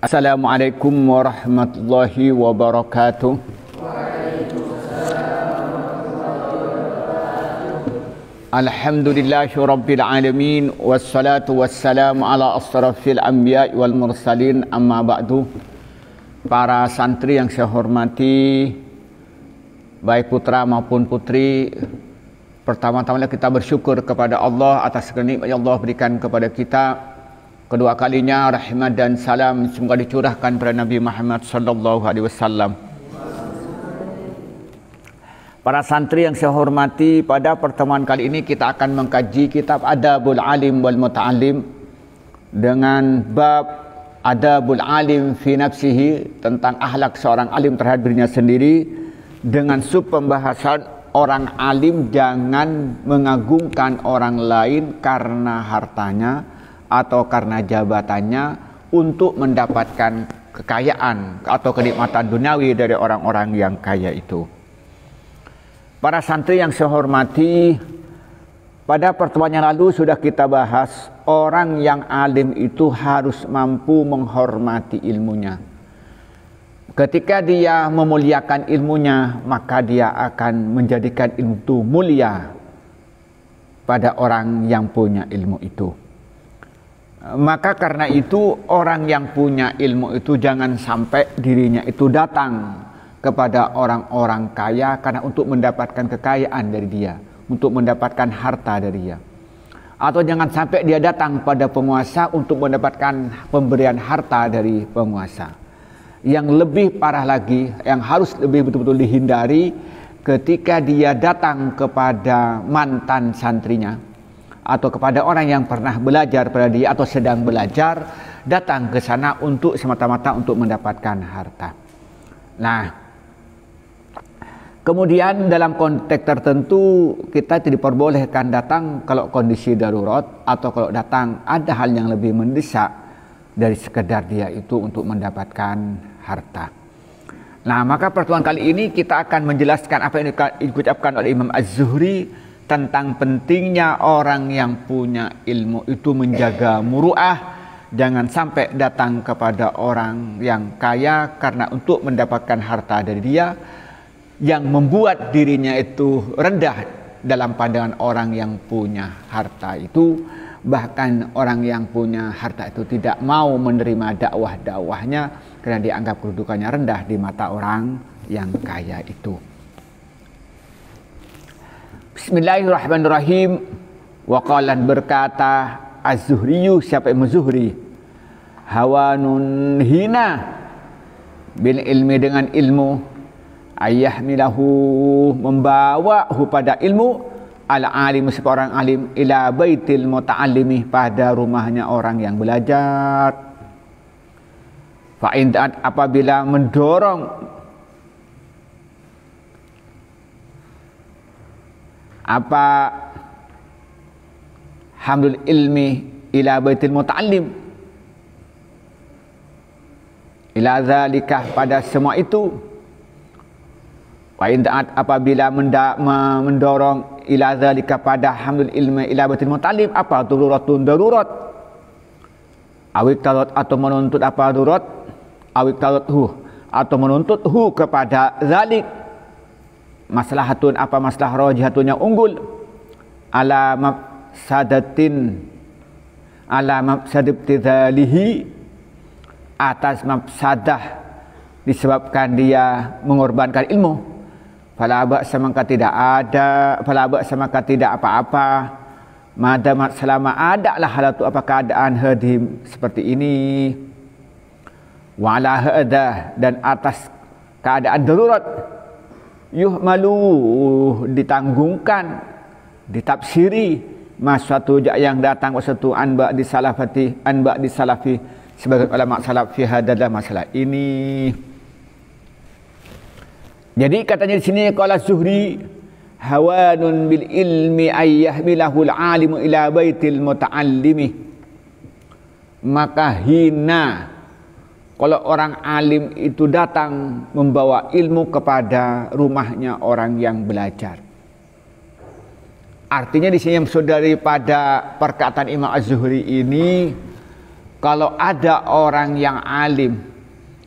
Assalamualaikum warahmatullahi wabarakatuh. Alhamdulillahi rabbil alamin wassalatu wassalamu ala asrafil anbiya wal mursalin amma ba'du. Para santri yang saya hormati baik putra maupun putri pertama-tama kita bersyukur kepada Allah atas nikmat yang Allah berikan kepada kita Kedua kalinya rahmat dan salam semoga dicurahkan kepada Nabi Muhammad sallallahu alaihi wasallam. Para santri yang saya hormati, pada pertemuan kali ini kita akan mengkaji kitab Adabul Alim wal Muta'allim dengan bab Adabul Alim fi nafsihi tentang ahlak seorang alim terhadap dirinya sendiri dengan sub pembahasan orang alim jangan mengagungkan orang lain karena hartanya atau karena jabatannya untuk mendapatkan kekayaan atau kenikmatan duniawi dari orang-orang yang kaya itu. Para santri yang saya hormati, pada pertemuan yang lalu sudah kita bahas orang yang alim itu harus mampu menghormati ilmunya. Ketika dia memuliakan ilmunya, maka dia akan menjadikan ilmu itu mulia pada orang yang punya ilmu itu. Maka karena itu orang yang punya ilmu itu jangan sampai dirinya itu datang kepada orang-orang kaya karena untuk mendapatkan kekayaan dari dia, untuk mendapatkan harta dari dia. Atau jangan sampai dia datang pada penguasa untuk mendapatkan pemberian harta dari penguasa. Yang lebih parah lagi, yang harus lebih betul-betul dihindari ketika dia datang kepada mantan santrinya, atau kepada orang yang pernah belajar pada dia atau sedang belajar datang ke sana untuk semata-mata untuk mendapatkan harta. Nah, kemudian dalam konteks tertentu kita tidak diperbolehkan datang kalau kondisi darurat atau kalau datang ada hal yang lebih mendesak dari sekedar dia itu untuk mendapatkan harta. Nah, maka pertemuan kali ini kita akan menjelaskan apa yang diucapkan oleh Imam Az-Zuhri tentang pentingnya orang yang punya ilmu itu menjaga muruah jangan sampai datang kepada orang yang kaya karena untuk mendapatkan harta dari dia yang membuat dirinya itu rendah dalam pandangan orang yang punya harta itu bahkan orang yang punya harta itu tidak mau menerima dakwah-dakwahnya karena dianggap kedudukannya rendah di mata orang yang kaya itu. Bismillahirrahmanirrahim. Waqalan berkata Az-Zuhriyu siapa Imam Zuhri? Hawanun hina bil ilmi dengan ilmu ayah milahu membawa hu pada ilmu al alim seorang alim ila baitil muta'allimi pada rumahnya orang yang belajar fa apabila mendorong apa hamdul ilmi ila baitil muta'allim ila zalikah pada semua itu wa inda'at apabila mendorong ila zalikah pada hamdul ilmi ila baitil muta'allim apa daruratun darurat awik talut atau menuntut apa darurat awik talat hu atau menuntut hu kepada zalik maslahatun apa masalah rojihatun yang unggul ala mafsadatin ala mafsadibtidhalihi atas mafsadah disebabkan dia mengorbankan ilmu fala semangka tidak ada fala semangka tidak apa-apa madamat selama ada lah hal itu apa keadaan hadim seperti ini wala hada dan atas keadaan darurat yuh malu ditanggungkan ditafsiri mas satu jak yang datang waktu satu anba di salafati anba di salafi sebagai ulama salaf fi hadal masalah ini jadi katanya di sini qala zuhri hawanun bil ilmi ayyah bilahul alim ila baitil muta'allimi maka hina Kalau orang alim itu datang membawa ilmu kepada rumahnya orang yang belajar. Artinya di sini saudari pada perkataan Imam Az-Zuhri ini kalau ada orang yang alim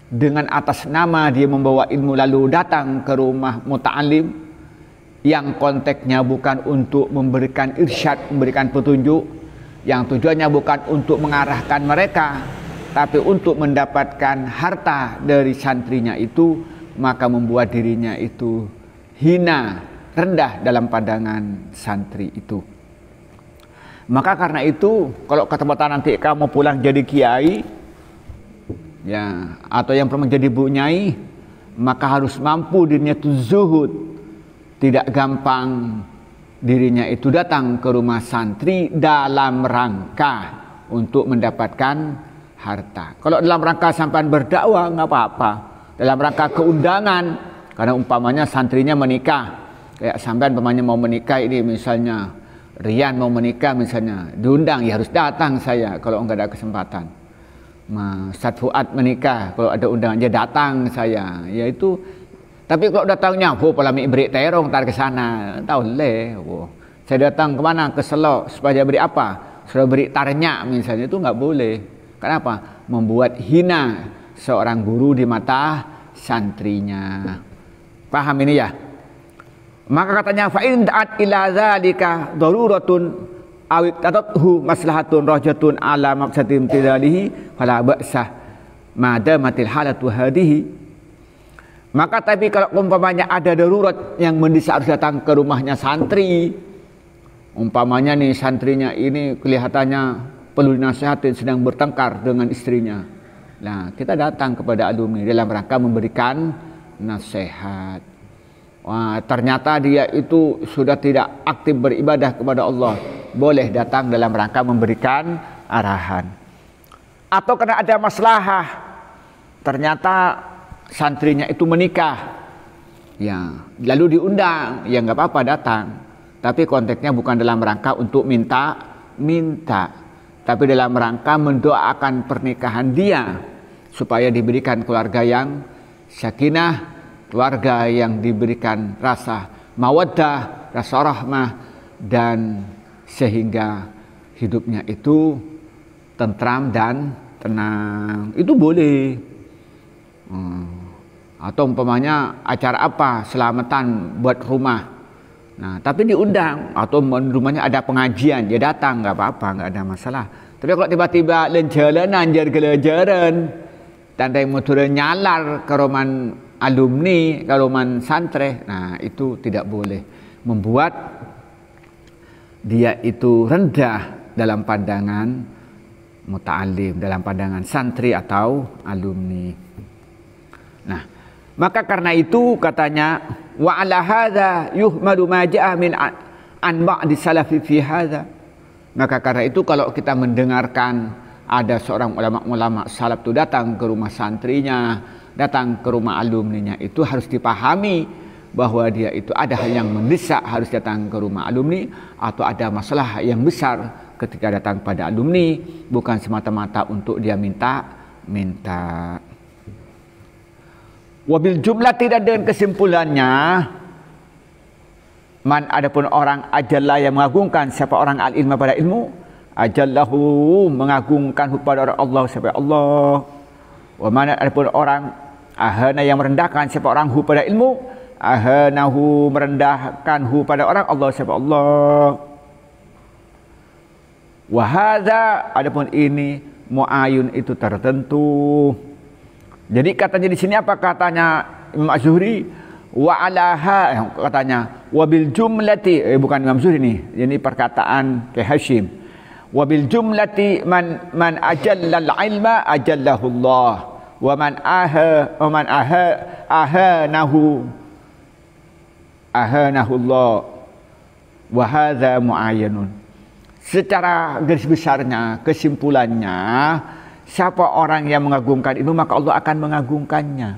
dengan atas nama dia membawa ilmu lalu datang ke rumah muta'alim yang konteksnya bukan untuk memberikan irsyad, memberikan petunjuk, yang tujuannya bukan untuk mengarahkan mereka, tapi untuk mendapatkan harta dari santrinya itu maka membuat dirinya itu hina rendah dalam pandangan santri itu maka karena itu kalau kata nanti kamu pulang jadi kiai ya atau yang pernah jadi bunyai maka harus mampu dirinya itu zuhud tidak gampang dirinya itu datang ke rumah santri dalam rangka untuk mendapatkan harta. Kalau dalam rangka sampan berdakwah nggak apa-apa. Dalam rangka keundangan karena umpamanya santrinya menikah. Kayak sampean umpamanya mau menikah ini misalnya Rian mau menikah misalnya diundang ya harus datang saya kalau nggak ada kesempatan. Ustaz Fuad menikah kalau ada undangan ya datang saya yaitu tapi kalau datangnya, wo palami beri terong tar ke sana, tahu leh wo. Saya datang kemana? Ke Selok supaya beri apa? Sudah beri tarnya misalnya itu nggak boleh. Kenapa? Membuat hina seorang guru di mata santrinya. Paham ini ya? Maka katanya fa'in da'at ila dzalika daruratun awik tatathu maslahatun rajatun ala mafsadim tidalihi fala ba'sah mada matil halatu hadihi maka tapi kalau umpamanya ada darurat yang mendesak harus datang ke rumahnya santri umpamanya nih santrinya ini kelihatannya perlu dinasihatin sedang bertengkar dengan istrinya. Nah, kita datang kepada alumni dalam rangka memberikan nasihat. Wah, ternyata dia itu sudah tidak aktif beribadah kepada Allah. Boleh datang dalam rangka memberikan arahan. Atau karena ada masalah, Ternyata santrinya itu menikah. Ya, lalu diundang, ya nggak apa-apa datang. Tapi konteksnya bukan dalam rangka untuk minta minta tapi dalam rangka mendoakan pernikahan dia supaya diberikan keluarga yang syakinah, keluarga yang diberikan rasa mawaddah, rasa rahmah dan sehingga hidupnya itu tentram dan tenang. Itu boleh. Hmm. Atau umpamanya acara apa, selamatan buat rumah Nah, tapi diundang atau rumahnya ada pengajian, dia datang nggak apa-apa, nggak ada masalah. Tapi kalau tiba-tiba lenjalan anjir gelejaran, tandai motornya nyalar ke roman alumni, ke roman santri nah itu tidak boleh membuat dia itu rendah dalam pandangan muta'alim, dalam pandangan santri atau alumni. Nah, maka karena itu katanya wa ala hadza yuhmadu ma ja'a min an ba'di salafi fi hadza maka karena itu kalau kita mendengarkan ada seorang ulama-ulama salaf itu datang ke rumah santrinya datang ke rumah alumninya itu harus dipahami bahwa dia itu ada hal yang mendesak harus datang ke rumah alumni atau ada masalah yang besar ketika datang pada alumni bukan semata-mata untuk dia minta minta Wabil jumlah tidak dengan kesimpulannya Man ada pun orang ajallah yang mengagungkan siapa orang al-ilmu pada ilmu Ajallahu mengagungkan kepada orang Allah siapa Allah Wa man pun orang ahana yang merendahkan siapa orang hu pada ilmu Ahanahu merendahkan hu pada orang Allah siapa Allah Wahada ada pun ini muayun itu tertentu. Jadi katanya di sini apa katanya Imam Az-Zuhri? Wa alaha katanya wabil jumlati eh, bukan Imam Zuhri ini. Ini perkataan ke Hashim. Wabil jumlati man man al ilma ajallahu Allah wa man aha wa man aha ahanahu ahanahu Allah wa hadza muayyanun. Secara garis besarnya kesimpulannya Siapa orang yang mengagungkan ilmu maka Allah akan mengagungkannya.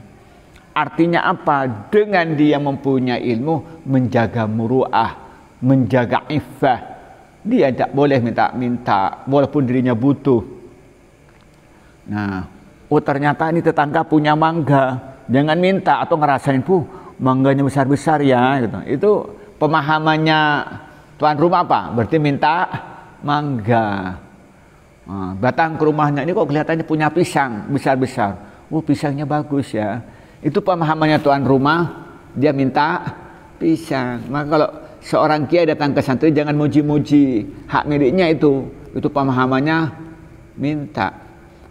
Artinya apa? Dengan dia mempunyai ilmu menjaga muruah, menjaga iffah. Dia tidak boleh minta-minta walaupun dirinya butuh. Nah, oh ternyata ini tetangga punya mangga. Jangan minta atau ngerasain, "Bu, mangganya besar-besar ya." gitu. Itu pemahamannya tuan rumah apa? Berarti minta mangga batang ke rumahnya ini kok kelihatannya punya pisang besar-besar. Oh pisangnya bagus ya. Itu pemahamannya tuan rumah, dia minta pisang. Maka kalau seorang kiai datang ke santri jangan muji-muji hak miliknya itu. Itu pemahamannya minta.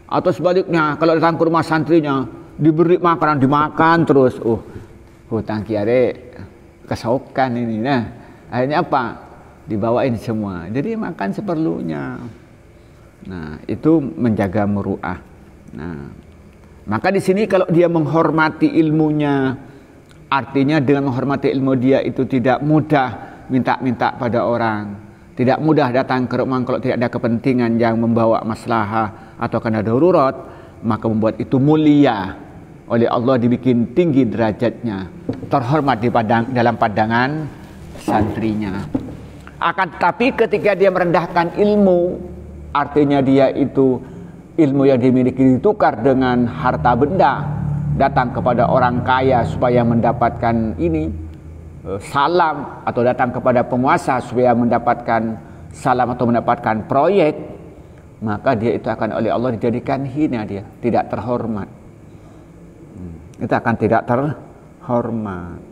Atau sebaliknya kalau datang ke rumah santrinya diberi makanan dimakan terus. Oh hutang oh, kiai kesokan ini. Nah akhirnya apa? Dibawain semua. Jadi makan seperlunya. Nah, itu menjaga muruah. Nah, maka di sini kalau dia menghormati ilmunya, artinya dengan menghormati ilmu dia itu tidak mudah minta-minta pada orang. Tidak mudah datang ke rumah kalau tidak ada kepentingan yang membawa maslahah atau karena darurat, maka membuat itu mulia. Oleh Allah dibikin tinggi derajatnya, terhormat di padang, dalam pandangan santrinya. Akan tetapi ketika dia merendahkan ilmu, Artinya dia itu ilmu yang dimiliki ditukar dengan harta benda. Datang kepada orang kaya supaya mendapatkan ini e, salam atau datang kepada penguasa supaya mendapatkan salam atau mendapatkan proyek, maka dia itu akan oleh Allah dijadikan hina dia, tidak terhormat. Hmm, itu akan tidak terhormat.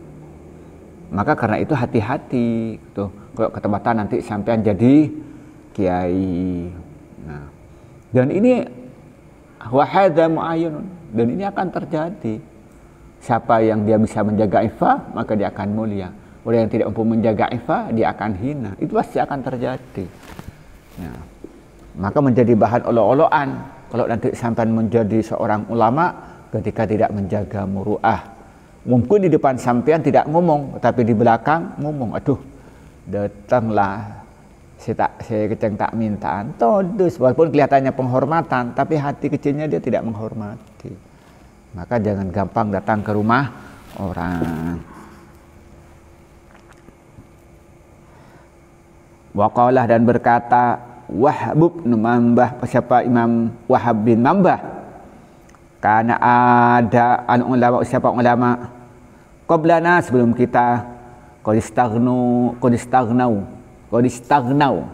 Maka karena itu hati-hati tuh. Gitu. Kalau ketempatan nanti sampean jadi kiai, dan ini wahada muayun dan ini akan terjadi. Siapa yang dia bisa menjaga ifa, maka dia akan mulia. Orang yang tidak mampu menjaga ifa, dia akan hina. Itu pasti akan terjadi. Ya. Maka menjadi bahan olololan. oloan Kalau nanti sampai menjadi seorang ulama, ketika tidak menjaga muruah. Mungkin di depan sampean tidak ngomong, tapi di belakang ngomong. Aduh, datanglah saya tak si tak minta todus walaupun kelihatannya penghormatan tapi hati kecilnya dia tidak menghormati maka jangan gampang datang ke rumah orang Waqalah dan berkata wahbub numambah siapa Imam Wahab bin Mambah karena ada anak ulama siapa ulama qablana sebelum kita qad istaghnu qadistagnau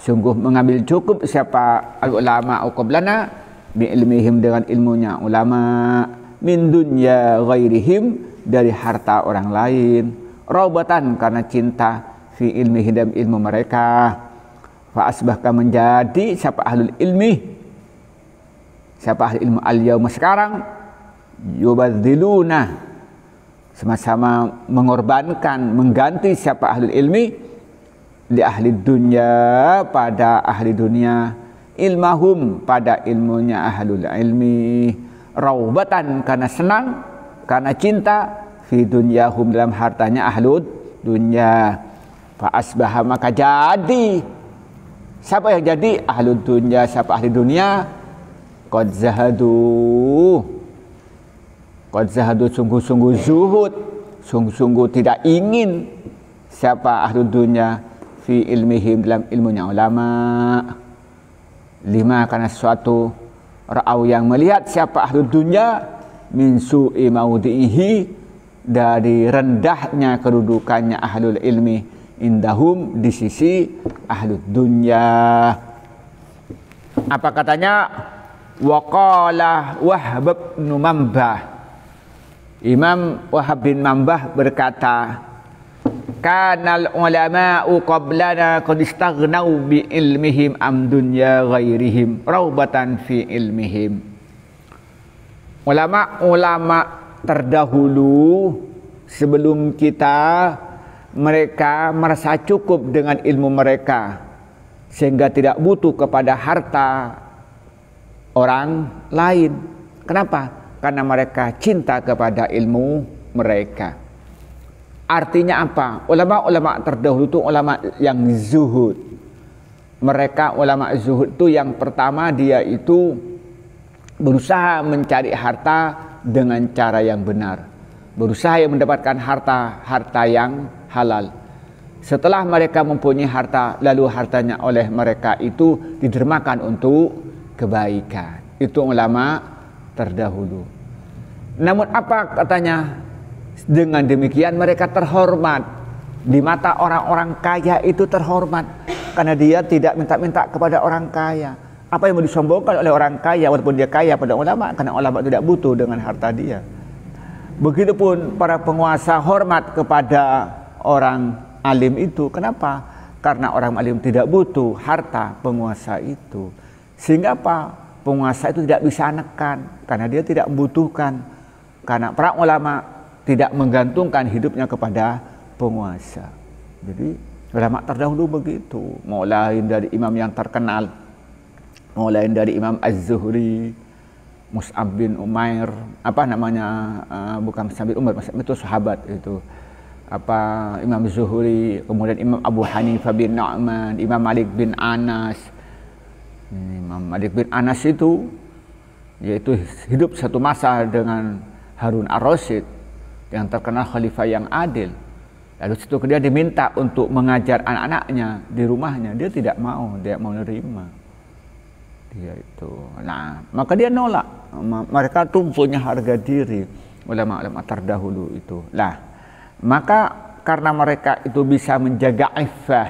sungguh mengambil cukup siapa al ulama qablana bi ilmihim dengan ilmunya ulama min dunya ghairihim dari harta orang lain robatan karena cinta fi ilmi hidam ilmu mereka fa asbahka menjadi siapa ahlul ilmi siapa ahli ilmu al yaum sekarang yubadziluna sama-sama mengorbankan mengganti siapa ahli ilmi di ahli dunia pada ahli dunia ilmahum pada ilmunya ahlul ilmi raubatan karena senang karena cinta fi dunyahum dalam hartanya ahlud dunya fa asbaha maka jadi siapa yang jadi ahlud dunia siapa ahli dunia qad zahadu qad zahadu sungguh-sungguh zuhud sungguh-sungguh tidak ingin siapa ahli dunia fi ilmihim dalam ilmunya ulama lima karena sesuatu ra'au yang melihat siapa ahlu dunia min su'i maudihi dari rendahnya kedudukannya ahlul ilmi indahum di sisi ahlul dunya apa katanya waqala wahab bin mambah Imam Wahab bin Mambah berkata kanal ulama'u qablana qad istaghnaw bi ilmihim am dunya ghairihim raubatan fi ilmihim ulama-ulama terdahulu sebelum kita mereka merasa cukup dengan ilmu mereka sehingga tidak butuh kepada harta orang lain. Kenapa? Karena mereka cinta kepada ilmu mereka. Artinya apa? Ulama-ulama terdahulu itu ulama yang zuhud. Mereka ulama zuhud itu yang pertama dia itu berusaha mencari harta dengan cara yang benar. Berusaha mendapatkan harta, harta yang halal. Setelah mereka mempunyai harta, lalu hartanya oleh mereka itu didermakan untuk kebaikan. Itu ulama terdahulu. Namun apa katanya dengan demikian mereka terhormat. Di mata orang-orang kaya itu terhormat. Karena dia tidak minta-minta kepada orang kaya. Apa yang mau disombongkan oleh orang kaya walaupun dia kaya pada ulama. Karena ulama tidak butuh dengan harta dia. Begitupun para penguasa hormat kepada orang alim itu. Kenapa? Karena orang alim tidak butuh harta penguasa itu. Sehingga apa? Penguasa itu tidak bisa nekan karena dia tidak membutuhkan. Karena para ulama tidak menggantungkan hidupnya kepada penguasa. Jadi ulama terdahulu begitu, mulai dari imam yang terkenal, mulai dari Imam Az-Zuhri, Mus'ab bin Umair, apa namanya, uh, bukan Mus'ab bin Umair, Mus'ab itu sahabat itu. Apa Imam Zuhri, kemudian Imam Abu Hanifah bin Nu'man, Imam Malik bin Anas. Imam Malik bin Anas itu yaitu hidup satu masa dengan Harun Ar-Rasyid yang terkenal khalifah yang adil. Lalu situ dia diminta untuk mengajar anak-anaknya di rumahnya, dia tidak mau, dia mau nerima. Dia itu. Nah, maka dia nolak. Mereka tuh punya harga diri ulama-ulama terdahulu itu. Lah, maka karena mereka itu bisa menjaga iffah,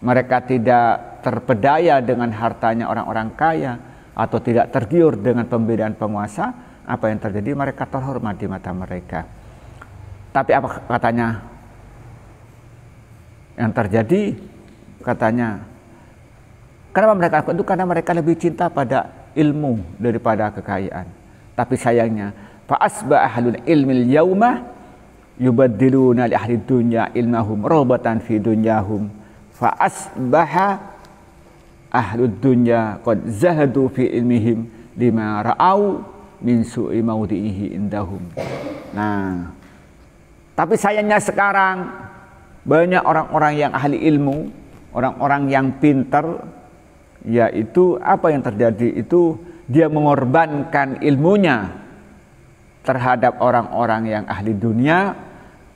mereka tidak terpedaya dengan hartanya orang-orang kaya atau tidak tergiur dengan pembedaan penguasa, apa yang terjadi mereka terhormat di mata mereka. Tapi apa katanya? Yang terjadi katanya kenapa mereka lakukan itu? Karena mereka lebih cinta pada ilmu daripada kekayaan. Tapi sayangnya faasba asba ahlul ilmil yauma yubaddiluna li ahli dunya ilmahum robatan fi dunyahum faasbaha asbaha ahlud dunya qad zahadu fi ilmihim lima ra'au min su'i maudihi indahum. Nah, tapi sayangnya sekarang banyak orang-orang yang ahli ilmu, orang-orang yang pintar, yaitu apa yang terjadi itu dia mengorbankan ilmunya terhadap orang-orang yang ahli dunia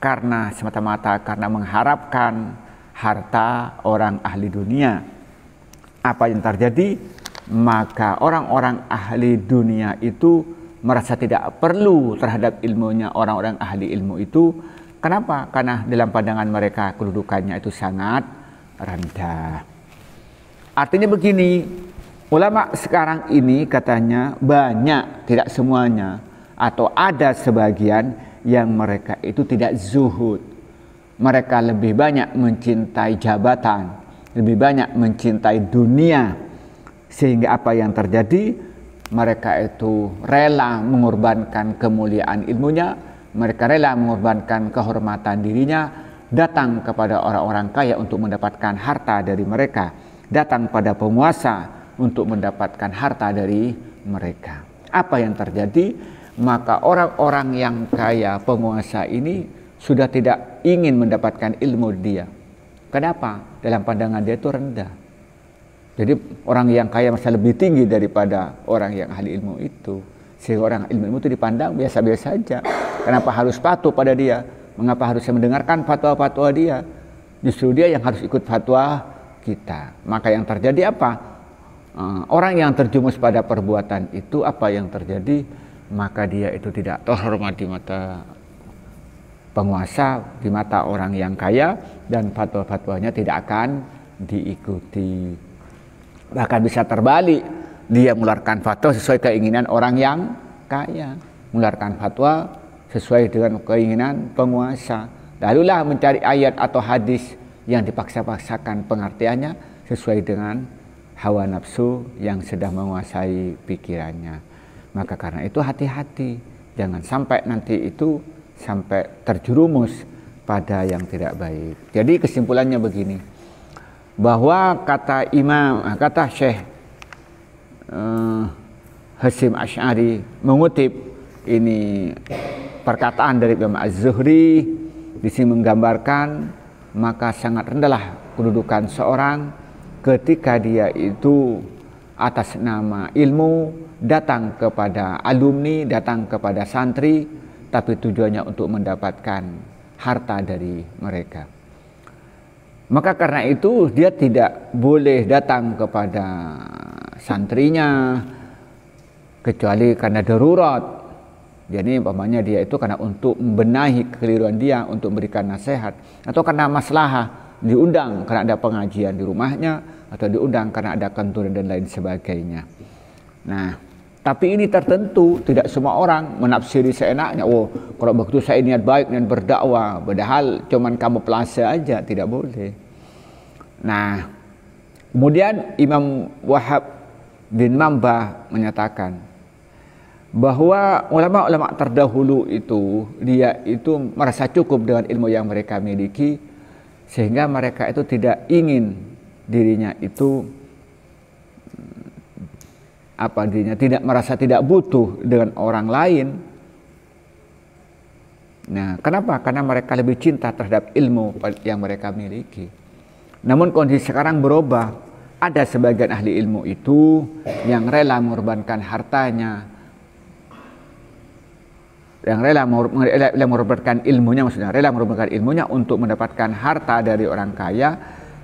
karena semata-mata karena mengharapkan harta orang ahli dunia. Apa yang terjadi? Maka orang-orang ahli dunia itu merasa tidak perlu terhadap ilmunya orang-orang ahli ilmu itu. Kenapa? Karena dalam pandangan mereka kedudukannya itu sangat rendah. Artinya begini, ulama sekarang ini katanya banyak, tidak semuanya, atau ada sebagian yang mereka itu tidak zuhud. Mereka lebih banyak mencintai jabatan, lebih banyak mencintai dunia. Sehingga apa yang terjadi? mereka itu rela mengorbankan kemuliaan ilmunya, mereka rela mengorbankan kehormatan dirinya, datang kepada orang-orang kaya untuk mendapatkan harta dari mereka, datang pada penguasa untuk mendapatkan harta dari mereka. Apa yang terjadi? Maka orang-orang yang kaya penguasa ini sudah tidak ingin mendapatkan ilmu dia. Kenapa? Dalam pandangan dia itu rendah jadi orang yang kaya masa lebih tinggi daripada orang yang ahli ilmu itu. Sehingga orang ilmu, itu dipandang biasa-biasa saja. Kenapa harus patuh pada dia? Mengapa harusnya mendengarkan fatwa-fatwa dia? Justru dia yang harus ikut fatwa kita. Maka yang terjadi apa? Eh, orang yang terjumus pada perbuatan itu apa yang terjadi? Maka dia itu tidak terhormat di mata penguasa, di mata orang yang kaya dan fatwa-fatwanya tidak akan diikuti bahkan bisa terbalik dia mengeluarkan fatwa sesuai keinginan orang yang kaya mengeluarkan fatwa sesuai dengan keinginan penguasa lalulah mencari ayat atau hadis yang dipaksa-paksakan pengertiannya sesuai dengan hawa nafsu yang sedang menguasai pikirannya maka karena itu hati-hati jangan sampai nanti itu sampai terjerumus pada yang tidak baik jadi kesimpulannya begini bahwa kata Imam kata Syekh Hasyim eh, Hasim Ash'ari mengutip ini perkataan dari Imam Az-Zuhri di sini menggambarkan maka sangat rendahlah kedudukan seorang ketika dia itu atas nama ilmu datang kepada alumni, datang kepada santri tapi tujuannya untuk mendapatkan harta dari mereka. Maka karena itu dia tidak boleh datang kepada santrinya kecuali karena darurat. Jadi umpamanya dia itu karena untuk membenahi keliruan dia, untuk memberikan nasihat atau karena maslahah diundang karena ada pengajian di rumahnya atau diundang karena ada kantor dan lain sebagainya. Nah, tapi ini tertentu tidak semua orang menafsiri seenaknya. Oh, kalau begitu saya niat baik dan berdakwah, padahal cuman kamu pelasa aja tidak boleh. Nah, kemudian Imam Wahab bin Mamba menyatakan bahwa ulama-ulama terdahulu itu dia itu merasa cukup dengan ilmu yang mereka miliki sehingga mereka itu tidak ingin dirinya itu mm, apa dirinya tidak merasa tidak butuh dengan orang lain. Nah, kenapa? Karena mereka lebih cinta terhadap ilmu yang mereka miliki. Namun kondisi sekarang berubah. Ada sebagian ahli ilmu itu yang rela mengorbankan hartanya, yang rela, mengorbankan ilmunya maksudnya rela mengorbankan ilmunya untuk mendapatkan harta dari orang kaya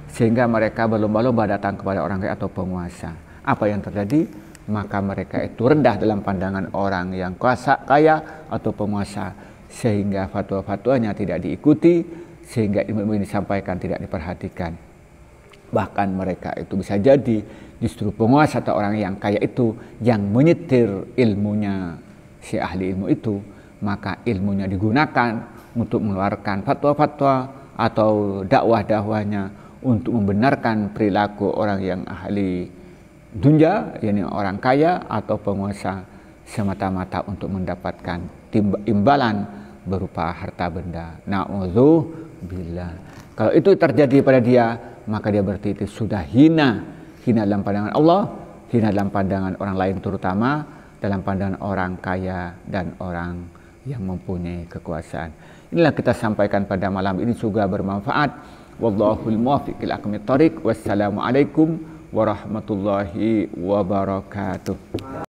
sehingga mereka belum lomba datang kepada orang kaya atau penguasa. Apa yang terjadi? Maka mereka itu rendah dalam pandangan orang yang kuasa kaya atau penguasa sehingga fatwa-fatwanya tidak diikuti, sehingga ilmu-ilmu yang disampaikan tidak diperhatikan. Bahkan mereka itu bisa jadi justru penguasa atau orang yang kaya itu yang menyetir ilmunya si ahli ilmu itu, maka ilmunya digunakan untuk mengeluarkan fatwa-fatwa atau dakwah-dakwahnya untuk membenarkan perilaku orang yang ahli dunia yakni orang kaya atau penguasa semata-mata untuk mendapatkan imbalan berupa harta benda. Na'udzubillah. Kalau itu terjadi pada dia, maka dia berarti itu sudah hina hina dalam pandangan Allah hina dalam pandangan orang lain terutama dalam pandangan orang kaya dan orang yang mempunyai kekuasaan inilah kita sampaikan pada malam ini juga bermanfaat wallahul muwaffiq ila aqwamit wassalamualaikum warahmatullahi wabarakatuh